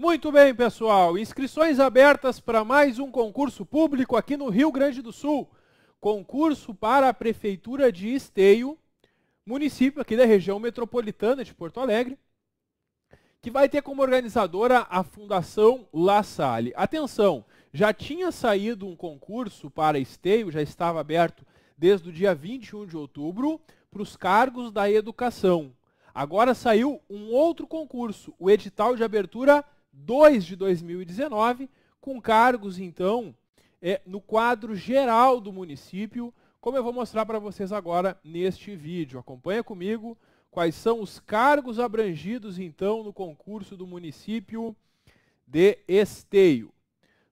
Muito bem, pessoal. Inscrições abertas para mais um concurso público aqui no Rio Grande do Sul. Concurso para a Prefeitura de Esteio, município aqui da região metropolitana de Porto Alegre, que vai ter como organizadora a Fundação La Salle. Atenção, já tinha saído um concurso para Esteio, já estava aberto desde o dia 21 de outubro, para os cargos da educação. Agora saiu um outro concurso, o edital de abertura 2 de 2019, com cargos, então, é, no quadro geral do município, como eu vou mostrar para vocês agora neste vídeo. Acompanha comigo quais são os cargos abrangidos, então, no concurso do município de Esteio.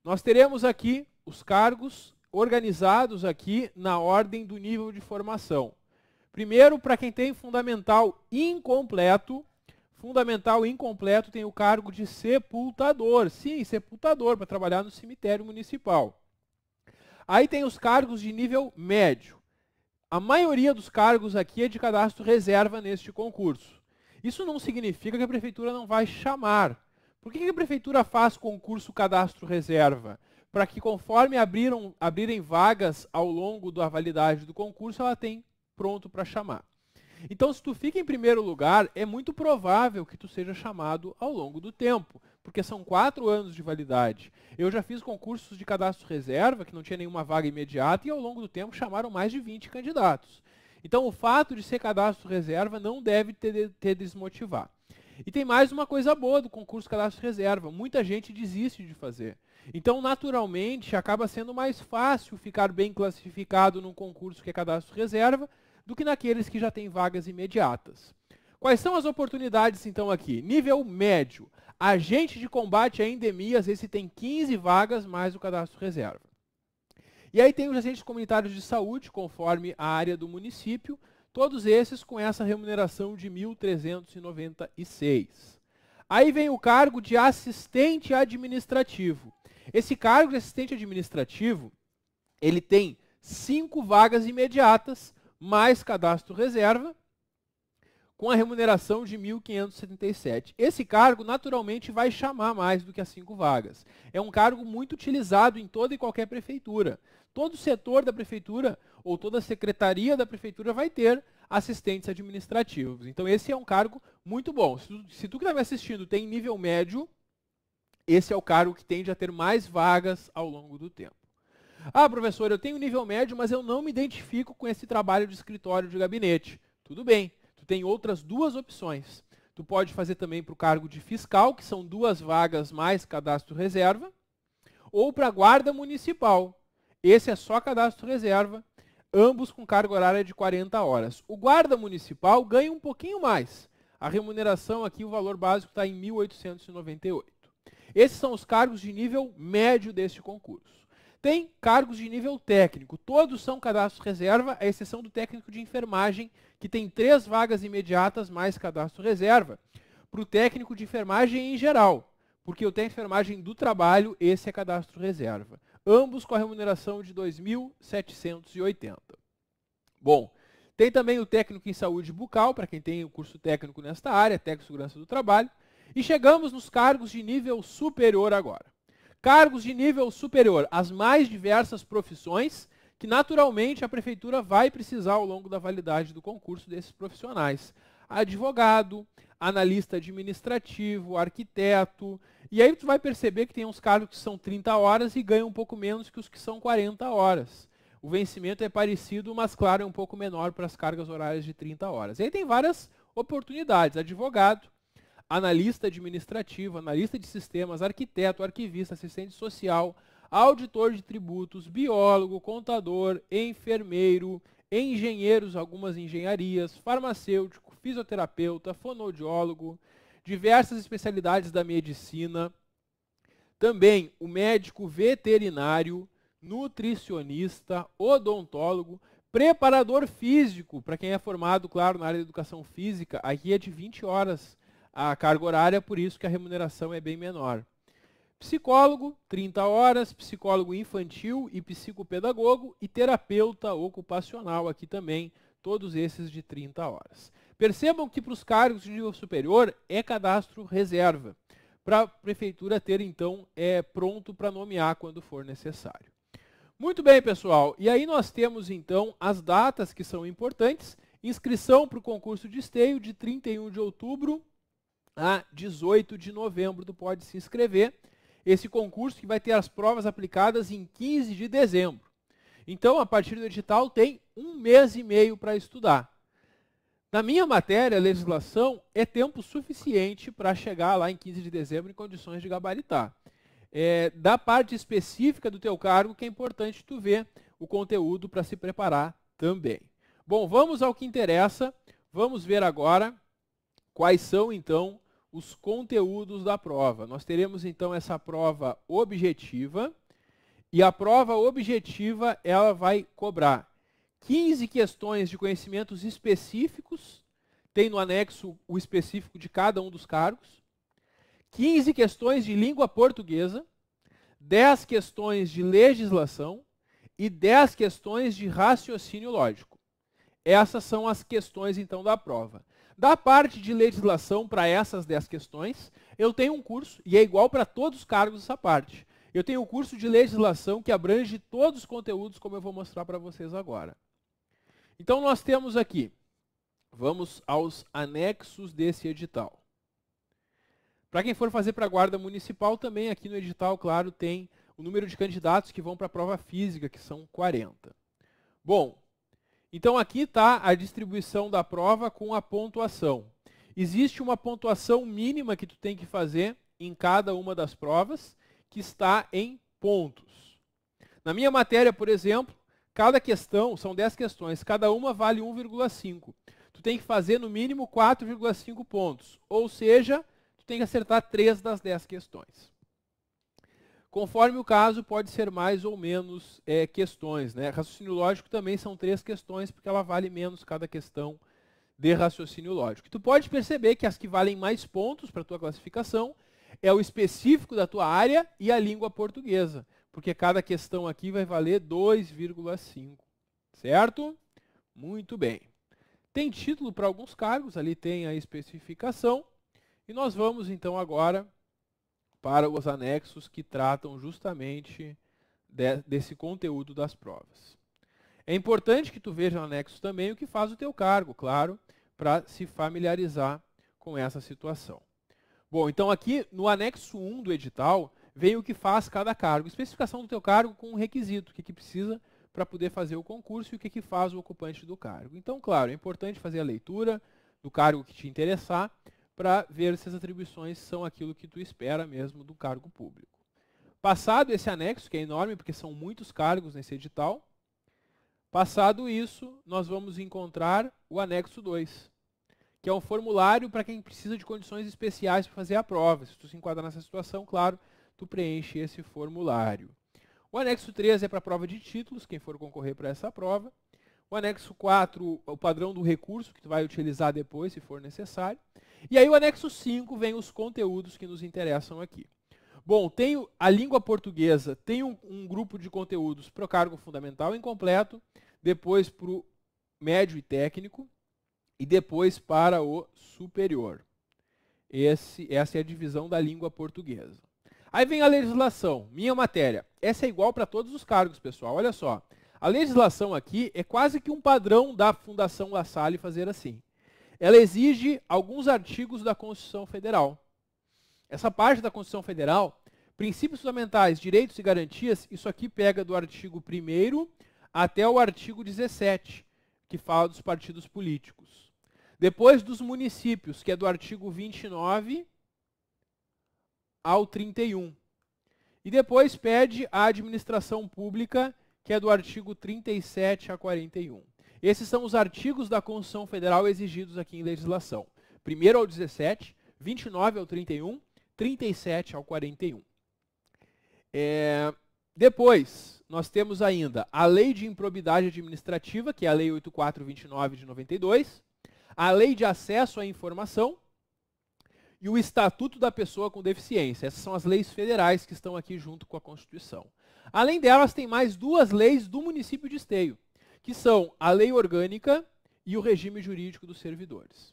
Nós teremos aqui os cargos organizados aqui na ordem do nível de formação. Primeiro, para quem tem fundamental incompleto, fundamental incompleto tem o cargo de sepultador. Sim, sepultador, para trabalhar no cemitério municipal. Aí tem os cargos de nível médio. A maioria dos cargos aqui é de cadastro reserva neste concurso. Isso não significa que a prefeitura não vai chamar. Por que a prefeitura faz concurso cadastro reserva? Para que conforme abriram, abrirem vagas ao longo da validade do concurso, ela tem pronto para chamar. Então, se tu fica em primeiro lugar, é muito provável que tu seja chamado ao longo do tempo, porque são quatro anos de validade. Eu já fiz concursos de cadastro reserva, que não tinha nenhuma vaga imediata, e ao longo do tempo chamaram mais de 20 candidatos. Então, o fato de ser cadastro reserva não deve te, desmotivar. E tem mais uma coisa boa do concurso cadastro reserva: muita gente desiste de fazer. Então, naturalmente, acaba sendo mais fácil ficar bem classificado num concurso que é cadastro reserva do que naqueles que já têm vagas imediatas. Quais são as oportunidades, então, aqui? Nível médio. Agente de combate a endemias, esse tem 15 vagas mais o cadastro reserva. E aí tem os agentes comunitários de saúde, conforme a área do município, todos esses com essa remuneração de R$ 1.396. Aí vem o cargo de assistente administrativo. Esse cargo de assistente administrativo, ele tem cinco vagas imediatas mais cadastro reserva, com a remuneração de 1.577. Esse cargo, naturalmente, vai chamar mais do que as cinco vagas. É um cargo muito utilizado em toda e qualquer prefeitura. Todo setor da prefeitura ou toda secretaria da prefeitura vai ter assistentes administrativos. Então, esse é um cargo muito bom. Se tu, se tu que está me assistindo tem nível médio, esse é o cargo que tende a ter mais vagas ao longo do tempo. Ah, professor, eu tenho nível médio, mas eu não me identifico com esse trabalho de escritório de gabinete. Tudo bem, tu tem outras duas opções. Tu pode fazer também para o cargo de fiscal, que são duas vagas mais cadastro reserva, ou para a guarda municipal. Esse é só cadastro reserva, ambos com carga horária de 40 horas. O guarda municipal ganha um pouquinho mais. A remuneração aqui, o valor básico está em 1.898. Esses são os cargos de nível médio deste concurso tem cargos de nível técnico. Todos são cadastro reserva, à exceção do técnico de enfermagem, que tem três vagas imediatas mais cadastro reserva, para o técnico de enfermagem em geral, porque o técnico de enfermagem do trabalho, esse é cadastro reserva. Ambos com a remuneração de 2.780. Bom, tem também o técnico em saúde bucal, para quem tem o curso técnico nesta área, técnico de segurança do trabalho. E chegamos nos cargos de nível superior agora. Cargos de nível superior, as mais diversas profissões que naturalmente a prefeitura vai precisar ao longo da validade do concurso desses profissionais. Advogado, analista administrativo, arquiteto. E aí você vai perceber que tem uns cargos que são 30 horas e ganham um pouco menos que os que são 40 horas. O vencimento é parecido, mas claro, é um pouco menor para as cargas horárias de 30 horas. E aí tem várias oportunidades. Advogado, analista administrativo, analista de sistemas, arquiteto, arquivista, assistente social, auditor de tributos, biólogo, contador, enfermeiro, engenheiros, algumas engenharias, farmacêutico, fisioterapeuta, fonoaudiólogo, diversas especialidades da medicina, também o médico veterinário, nutricionista, odontólogo, preparador físico, para quem é formado, claro, na área de educação física, aqui é de 20 horas a carga horária, por isso que a remuneração é bem menor. Psicólogo, 30 horas, psicólogo infantil e psicopedagogo e terapeuta ocupacional aqui também, todos esses de 30 horas. Percebam que para os cargos de nível superior é cadastro reserva, para a prefeitura ter então é pronto para nomear quando for necessário. Muito bem, pessoal. E aí nós temos então as datas que são importantes. Inscrição para o concurso de esteio de 31 de outubro a 18 de novembro. do pode se inscrever. Esse concurso que vai ter as provas aplicadas em 15 de dezembro. Então, a partir do edital, tem um mês e meio para estudar. Na minha matéria, a legislação é tempo suficiente para chegar lá em 15 de dezembro em condições de gabaritar. É, da parte específica do teu cargo, que é importante tu ver o conteúdo para se preparar também. Bom, vamos ao que interessa. Vamos ver agora quais são, então, os conteúdos da prova. Nós teremos então essa prova objetiva e a prova objetiva ela vai cobrar 15 questões de conhecimentos específicos, tem no anexo o específico de cada um dos cargos, 15 questões de língua portuguesa, 10 questões de legislação e 10 questões de raciocínio lógico. Essas são as questões então da prova. Da parte de legislação para essas 10 questões, eu tenho um curso, e é igual para todos os cargos dessa parte. Eu tenho um curso de legislação que abrange todos os conteúdos, como eu vou mostrar para vocês agora. Então nós temos aqui, vamos aos anexos desse edital. Para quem for fazer para a guarda municipal, também aqui no edital, claro, tem o número de candidatos que vão para a prova física, que são 40. Bom, então aqui está a distribuição da prova com a pontuação. Existe uma pontuação mínima que tu tem que fazer em cada uma das provas, que está em pontos. Na minha matéria, por exemplo, cada questão, são 10 questões, cada uma vale 1,5. Tu tem que fazer no mínimo 4,5 pontos, ou seja, tu tem que acertar 3 das 10 questões. Conforme o caso, pode ser mais ou menos é, questões. Né? Raciocínio lógico também são três questões, porque ela vale menos cada questão de raciocínio lógico. tu pode perceber que as que valem mais pontos para a tua classificação é o específico da tua área e a língua portuguesa, porque cada questão aqui vai valer 2,5. Certo? Muito bem. Tem título para alguns cargos, ali tem a especificação. E nós vamos então agora para os anexos que tratam justamente de, desse conteúdo das provas. É importante que tu veja no anexo também o que faz o teu cargo, claro, para se familiarizar com essa situação. Bom, então aqui no anexo 1 do edital, vem o que faz cada cargo. Especificação do teu cargo com um requisito, o que, que precisa para poder fazer o concurso e o que, que faz o ocupante do cargo. Então, claro, é importante fazer a leitura do cargo que te interessar, para ver se as atribuições são aquilo que tu espera mesmo do cargo público. Passado esse anexo, que é enorme porque são muitos cargos nesse edital, passado isso, nós vamos encontrar o anexo 2, que é um formulário para quem precisa de condições especiais para fazer a prova. Se tu se enquadrar nessa situação, claro, tu preenche esse formulário. O anexo 3 é para a prova de títulos, quem for concorrer para essa prova. O anexo 4, o padrão do recurso que tu vai utilizar depois, se for necessário. E aí o anexo 5 vem os conteúdos que nos interessam aqui. Bom, tem a língua portuguesa, tem um, um grupo de conteúdos para o cargo fundamental incompleto, depois para o médio e técnico, e depois para o superior. Esse, essa é a divisão da língua portuguesa. Aí vem a legislação, minha matéria. Essa é igual para todos os cargos, pessoal. Olha só, a legislação aqui é quase que um padrão da Fundação La Salle fazer assim ela exige alguns artigos da Constituição Federal. Essa parte da Constituição Federal, princípios fundamentais, direitos e garantias, isso aqui pega do artigo 1 até o artigo 17, que fala dos partidos políticos. Depois dos municípios, que é do artigo 29 ao 31. E depois pede a administração pública, que é do artigo 37 a 41. Esses são os artigos da Constituição Federal exigidos aqui em legislação. Primeiro ao 17, 29 ao 31, 37 ao 41. É, depois, nós temos ainda a Lei de Improbidade Administrativa, que é a Lei 8429 de 92, a Lei de Acesso à Informação e o Estatuto da Pessoa com Deficiência. Essas são as leis federais que estão aqui junto com a Constituição. Além delas, tem mais duas leis do município de Esteio que são a lei orgânica e o regime jurídico dos servidores.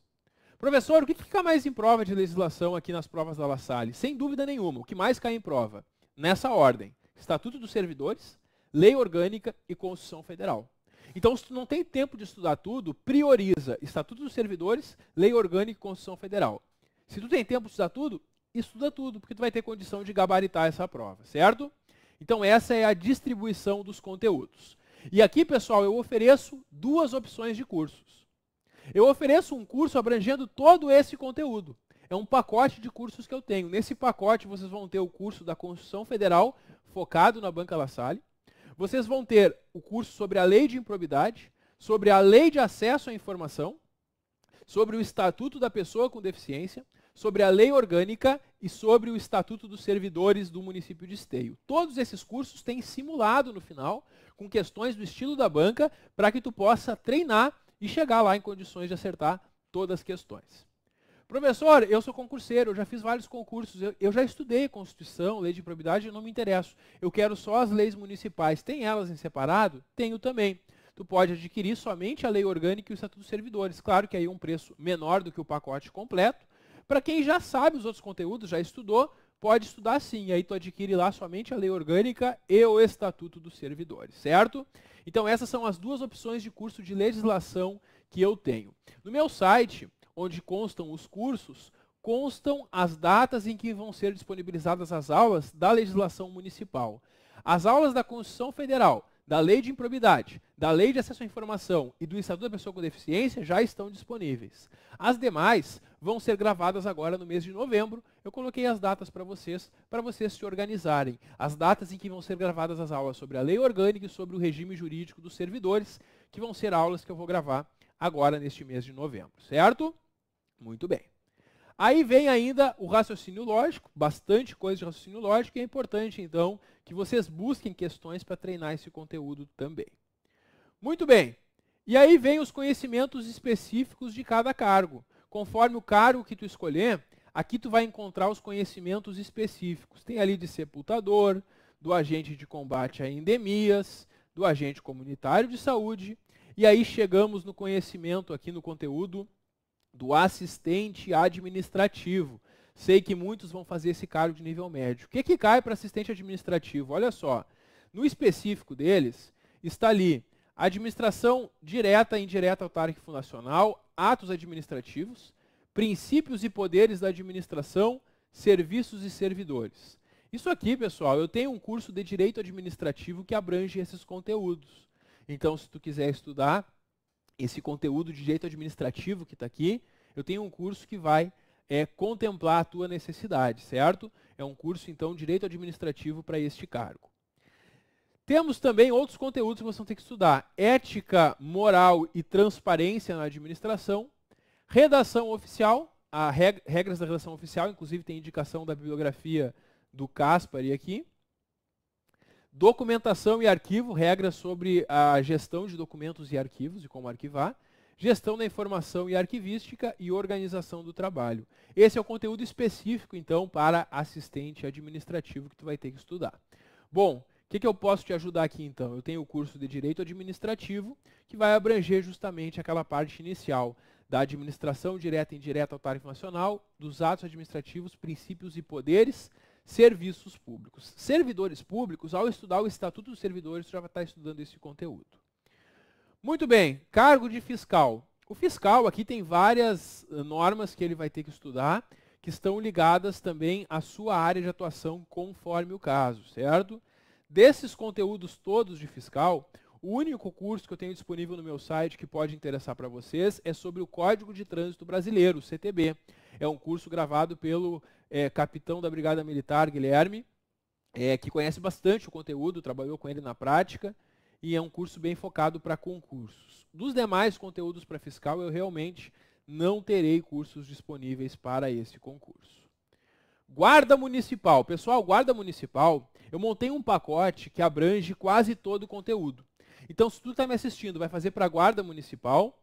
Professor, o que fica mais em prova de legislação aqui nas provas da La Salle? Sem dúvida nenhuma, o que mais cai em prova? Nessa ordem, Estatuto dos Servidores, Lei Orgânica e Constituição Federal. Então, se tu não tem tempo de estudar tudo, prioriza Estatuto dos Servidores, Lei Orgânica e Constituição Federal. Se tu tem tempo de estudar tudo, estuda tudo, porque tu vai ter condição de gabaritar essa prova, certo? Então, essa é a distribuição dos conteúdos. E aqui, pessoal, eu ofereço duas opções de cursos. Eu ofereço um curso abrangendo todo esse conteúdo. É um pacote de cursos que eu tenho. Nesse pacote, vocês vão ter o curso da Constituição Federal, focado na Banca La Salle. Vocês vão ter o curso sobre a lei de improbidade, sobre a lei de acesso à informação, sobre o Estatuto da Pessoa com Deficiência, sobre a lei orgânica e sobre o Estatuto dos Servidores do município de Esteio. Todos esses cursos têm simulado no final, com questões do estilo da banca, para que tu possa treinar e chegar lá em condições de acertar todas as questões. Professor, eu sou concurseiro, eu já fiz vários concursos, eu, eu já estudei Constituição, Lei de improbidade, eu não me interesso. Eu quero só as leis municipais. Tem elas em separado? Tenho também tu pode adquirir somente a lei orgânica e o estatuto dos servidores. Claro que aí é um preço menor do que o pacote completo, para quem já sabe os outros conteúdos, já estudou, pode estudar sim. aí tu adquire lá somente a lei orgânica e o estatuto dos servidores, certo? Então essas são as duas opções de curso de legislação que eu tenho. No meu site, onde constam os cursos, constam as datas em que vão ser disponibilizadas as aulas da legislação municipal. As aulas da Constituição Federal da lei de improbidade, da lei de acesso à informação e do Estatuto da Pessoa com Deficiência já estão disponíveis. As demais vão ser gravadas agora no mês de novembro. Eu coloquei as datas para vocês, para vocês se organizarem. As datas em que vão ser gravadas as aulas sobre a lei orgânica e sobre o regime jurídico dos servidores, que vão ser aulas que eu vou gravar agora neste mês de novembro, certo? Muito bem. Aí vem ainda o raciocínio lógico, bastante coisa de raciocínio lógico, e é importante, então, que vocês busquem questões para treinar esse conteúdo também. Muito bem. E aí vem os conhecimentos específicos de cada cargo. Conforme o cargo que tu escolher, aqui tu vai encontrar os conhecimentos específicos. Tem ali de sepultador, do agente de combate a endemias, do agente comunitário de saúde. E aí chegamos no conhecimento aqui no conteúdo do assistente administrativo. Sei que muitos vão fazer esse cargo de nível médio. O que, que cai para assistente administrativo? Olha só, no específico deles, está ali administração direta e indireta autárquica e fundacional, atos administrativos, princípios e poderes da administração, serviços e servidores. Isso aqui, pessoal, eu tenho um curso de direito administrativo que abrange esses conteúdos. Então, se tu quiser estudar, esse conteúdo de direito administrativo que está aqui, eu tenho um curso que vai é, contemplar a tua necessidade, certo? É um curso, então, direito administrativo para este cargo. Temos também outros conteúdos que vocês vão ter que estudar. Ética, moral e transparência na administração. Redação oficial, a regras da redação oficial, inclusive tem indicação da bibliografia do Caspari aqui. Documentação e arquivo, regras sobre a gestão de documentos e arquivos e como arquivar. Gestão da informação e arquivística e organização do trabalho. Esse é o conteúdo específico, então, para assistente administrativo que tu vai ter que estudar. Bom, o que, que eu posso te ajudar aqui, então? Eu tenho o curso de Direito Administrativo, que vai abranger justamente aquela parte inicial da administração direta e indireta ao tarif nacional, dos atos administrativos, princípios e poderes, serviços públicos. Servidores públicos, ao estudar o Estatuto dos Servidores, já vai estar estudando esse conteúdo. Muito bem, cargo de fiscal. O fiscal aqui tem várias eh, normas que ele vai ter que estudar, que estão ligadas também à sua área de atuação conforme o caso, certo? Desses conteúdos todos de fiscal, o único curso que eu tenho disponível no meu site que pode interessar para vocês é sobre o Código de Trânsito Brasileiro, CTB. É um curso gravado pelo é, capitão da Brigada Militar, Guilherme, é, que conhece bastante o conteúdo, trabalhou com ele na prática, e é um curso bem focado para concursos. Dos demais conteúdos para fiscal, eu realmente não terei cursos disponíveis para esse concurso. Guarda Municipal. Pessoal, Guarda Municipal, eu montei um pacote que abrange quase todo o conteúdo. Então, se tu está me assistindo, vai fazer para a Guarda Municipal.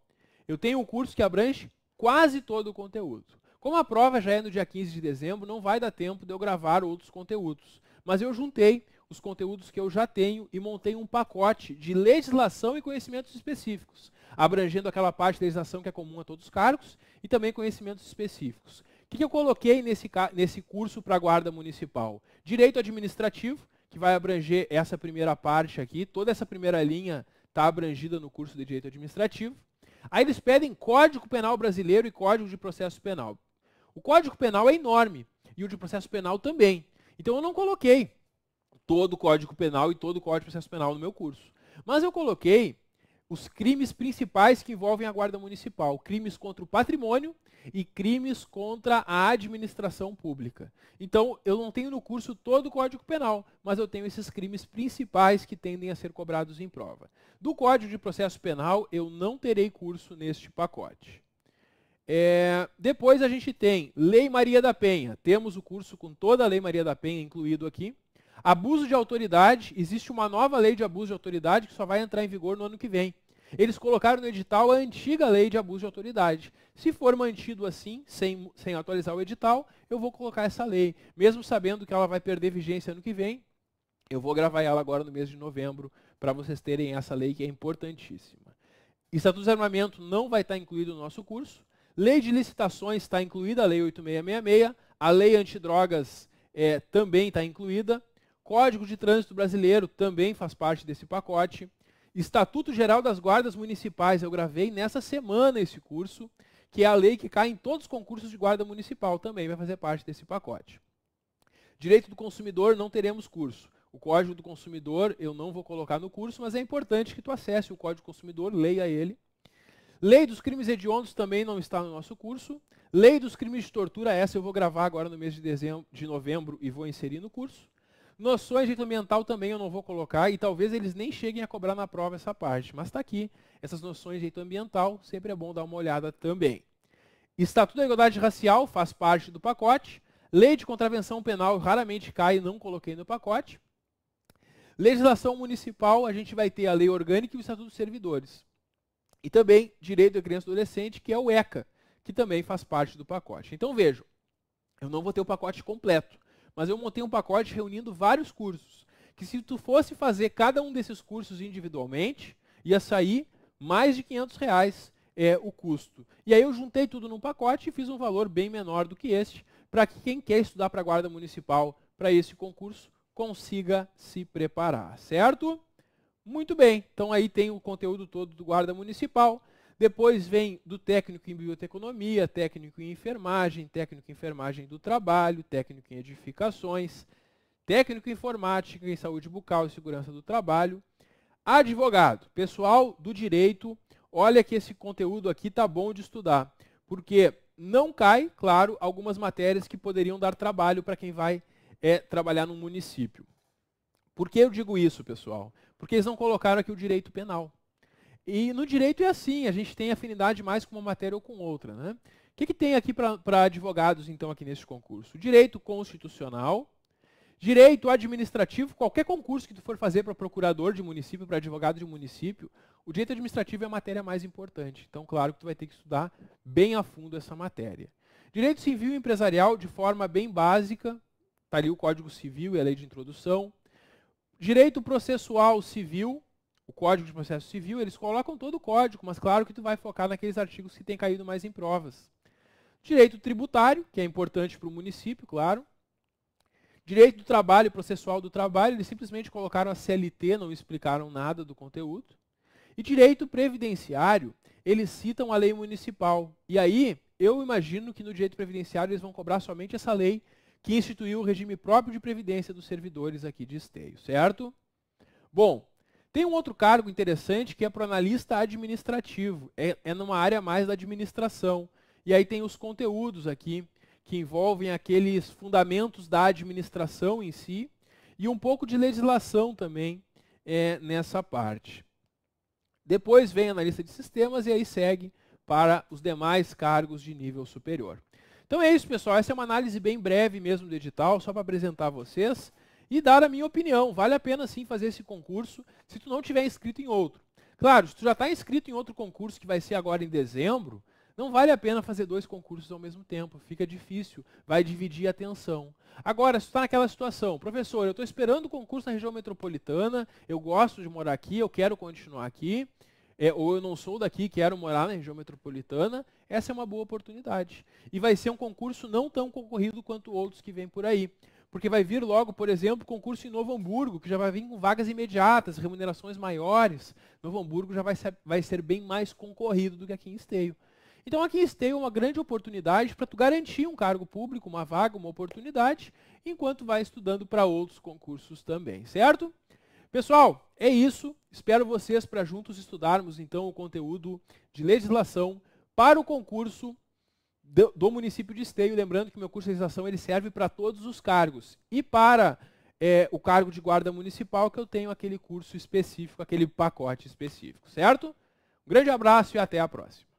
Eu tenho um curso que abrange quase todo o conteúdo. Como a prova já é no dia 15 de dezembro, não vai dar tempo de eu gravar outros conteúdos. Mas eu juntei os conteúdos que eu já tenho e montei um pacote de legislação e conhecimentos específicos, abrangendo aquela parte da legislação que é comum a todos os cargos e também conhecimentos específicos. O que eu coloquei nesse, nesse curso para a Guarda Municipal? Direito administrativo, que vai abranger essa primeira parte aqui, toda essa primeira linha está abrangida no curso de Direito Administrativo. Aí eles pedem Código Penal Brasileiro e Código de Processo Penal. O Código Penal é enorme e o de processo penal também. Então eu não coloquei todo o Código Penal e todo o Código de Processo Penal no meu curso. Mas eu coloquei os crimes principais que envolvem a Guarda Municipal: crimes contra o patrimônio e crimes contra a administração pública. Então, eu não tenho no curso todo o Código Penal, mas eu tenho esses crimes principais que tendem a ser cobrados em prova. Do Código de Processo Penal, eu não terei curso neste pacote. É, depois a gente tem Lei Maria da Penha. Temos o curso com toda a Lei Maria da Penha incluído aqui. Abuso de autoridade. Existe uma nova lei de abuso de autoridade que só vai entrar em vigor no ano que vem. Eles colocaram no edital a antiga lei de abuso de autoridade. Se for mantido assim, sem, sem atualizar o edital, eu vou colocar essa lei. Mesmo sabendo que ela vai perder vigência ano que vem, eu vou gravar ela agora no mês de novembro, para vocês terem essa lei que é importantíssima. Estatuto de armamento não vai estar tá incluído no nosso curso. Lei de licitações está incluída, a Lei 8666, a Lei Antidrogas é, também está incluída, Código de Trânsito Brasileiro também faz parte desse pacote, Estatuto Geral das Guardas Municipais, eu gravei nessa semana esse curso, que é a lei que cai em todos os concursos de guarda municipal, também vai fazer parte desse pacote. Direito do consumidor, não teremos curso. O Código do Consumidor eu não vou colocar no curso, mas é importante que tu acesse o Código do Consumidor, leia ele, Lei dos crimes hediondos também não está no nosso curso. Lei dos crimes de tortura, essa eu vou gravar agora no mês de, dezembro, de novembro e vou inserir no curso. Noções de direito ambiental também eu não vou colocar e talvez eles nem cheguem a cobrar na prova essa parte, mas está aqui. Essas noções de direito ambiental, sempre é bom dar uma olhada também. Estatuto da Igualdade Racial faz parte do pacote. Lei de Contravenção Penal raramente cai, não coloquei no pacote. Legislação Municipal, a gente vai ter a Lei Orgânica e o Estatuto dos Servidores. E também direito da criança e adolescente, que é o ECA, que também faz parte do pacote. Então vejam, eu não vou ter o pacote completo, mas eu montei um pacote reunindo vários cursos, que se tu fosse fazer cada um desses cursos individualmente, ia sair mais de 500 reais é, o custo. E aí eu juntei tudo num pacote e fiz um valor bem menor do que este, para que quem quer estudar para a Guarda Municipal para esse concurso consiga se preparar, certo? Muito bem, então aí tem o conteúdo todo do guarda municipal. Depois vem do técnico em biblioteconomia, técnico em enfermagem, técnico em enfermagem do trabalho, técnico em edificações, técnico em informática, em saúde bucal e segurança do trabalho. Advogado, pessoal do direito, olha que esse conteúdo aqui tá bom de estudar, porque não cai, claro, algumas matérias que poderiam dar trabalho para quem vai é, trabalhar no município. Por que eu digo isso, pessoal? Porque eles não colocaram aqui o direito penal. E no direito é assim, a gente tem afinidade mais com uma matéria ou com outra. Né? O que, que tem aqui para advogados, então, aqui nesse concurso? Direito constitucional, direito administrativo, qualquer concurso que tu for fazer para procurador de município, para advogado de município, o direito administrativo é a matéria mais importante. Então, claro que tu vai ter que estudar bem a fundo essa matéria. Direito civil e empresarial, de forma bem básica, está ali o Código Civil e a Lei de Introdução direito processual civil, o Código de Processo Civil, eles colocam todo o código, mas claro que tu vai focar naqueles artigos que têm caído mais em provas. Direito tributário, que é importante para o município, claro. Direito do trabalho, processual do trabalho, eles simplesmente colocaram a CLT, não explicaram nada do conteúdo. E direito previdenciário, eles citam a lei municipal. E aí, eu imagino que no direito previdenciário eles vão cobrar somente essa lei que instituiu o regime próprio de previdência dos servidores aqui de Esteio, certo? Bom, tem um outro cargo interessante que é para o analista administrativo, é, é numa área mais da administração. E aí tem os conteúdos aqui, que envolvem aqueles fundamentos da administração em si, e um pouco de legislação também é, nessa parte. Depois vem analista de sistemas e aí segue para os demais cargos de nível superior. Então é isso, pessoal. Essa é uma análise bem breve mesmo do edital, só para apresentar a vocês e dar a minha opinião. Vale a pena sim fazer esse concurso se tu não tiver inscrito em outro. Claro, se tu já está inscrito em outro concurso que vai ser agora em dezembro, não vale a pena fazer dois concursos ao mesmo tempo, fica difícil, vai dividir a atenção. Agora, se está naquela situação, professor, eu estou esperando o concurso na região metropolitana, eu gosto de morar aqui, eu quero continuar aqui, é, ou eu não sou daqui, quero morar na região metropolitana, essa é uma boa oportunidade. E vai ser um concurso não tão concorrido quanto outros que vêm por aí. Porque vai vir logo, por exemplo, concurso em Novo Hamburgo, que já vai vir com vagas imediatas, remunerações maiores. Novo Hamburgo já vai ser, vai ser bem mais concorrido do que aqui em Esteio. Então aqui em Esteio é uma grande oportunidade para tu garantir um cargo público, uma vaga, uma oportunidade, enquanto vai estudando para outros concursos também, certo? Pessoal, é isso. Espero vocês para juntos estudarmos então o conteúdo de legislação para o concurso do, município de Esteio. Lembrando que o meu curso de legislação ele serve para todos os cargos e para é, o cargo de guarda municipal que eu tenho aquele curso específico, aquele pacote específico, certo? Um grande abraço e até a próxima.